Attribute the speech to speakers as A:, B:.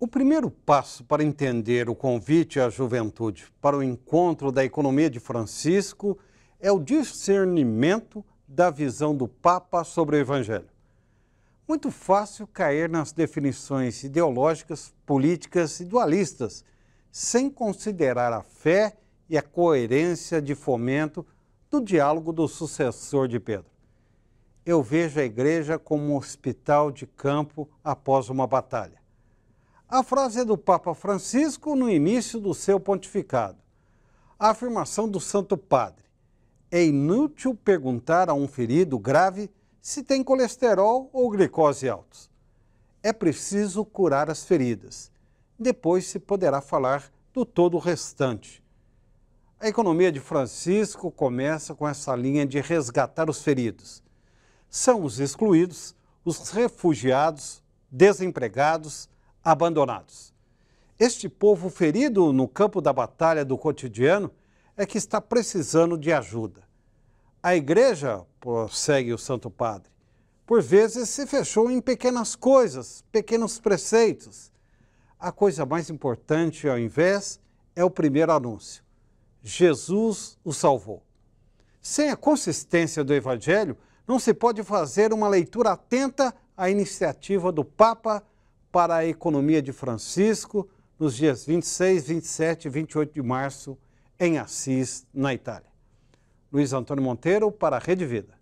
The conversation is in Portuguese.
A: O primeiro passo para entender o convite à juventude para o encontro da economia de Francisco é o discernimento da visão do Papa sobre o Evangelho. Muito fácil cair nas definições ideológicas, políticas e dualistas, sem considerar a fé e a coerência de fomento do diálogo do sucessor de Pedro. Eu vejo a igreja como um hospital de campo após uma batalha a frase é do Papa Francisco no início do seu pontificado. A afirmação do Santo Padre: é inútil perguntar a um ferido grave se tem colesterol ou glicose altos. É preciso curar as feridas. Depois se poderá falar do todo o restante. A economia de Francisco começa com essa linha de resgatar os feridos. São os excluídos, os refugiados, desempregados, abandonados. Este povo ferido no campo da batalha do cotidiano é que está precisando de ajuda. A igreja, prossegue o Santo Padre, por vezes se fechou em pequenas coisas, pequenos preceitos. A coisa mais importante, ao invés, é o primeiro anúncio: Jesus o salvou. Sem a consistência do Evangelho, não se pode fazer uma leitura atenta à iniciativa do Papa para a economia de Francisco nos dias 26, 27 e 28 de março em Assis, na Itália. Luiz Antônio Monteiro para a Rede Vida.